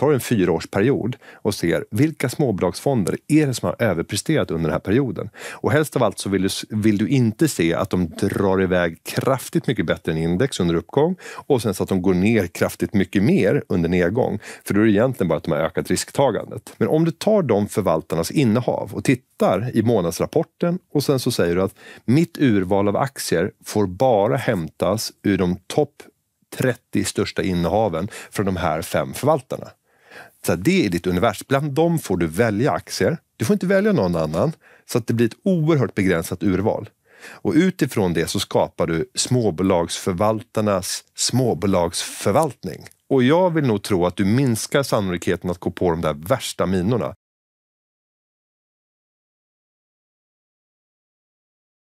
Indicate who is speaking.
Speaker 1: tar en fyraårsperiod och ser vilka småbolagsfonder är det som har överpresterat under den här perioden. Och helst av allt så vill du, vill du inte se att de drar iväg kraftigt mycket bättre än index under uppgång och sen så att de går ner kraftigt mycket mer under nedgång. För då är det egentligen bara att de har ökat risktagandet. Men om du tar de förvaltarnas innehav och tittar i månadsrapporten och sen så säger du att mitt urval av aktier får bara hämtas ur de topp 30 största innehaven från de här fem förvaltarna. Så det är ditt universum. Bland dem får du välja aktier. Du får inte välja någon annan. Så att det blir ett oerhört begränsat urval. Och utifrån det så skapar du småbolagsförvaltarnas småbolagsförvaltning. Och jag vill nog tro att du minskar sannolikheten att gå på de där värsta minorna.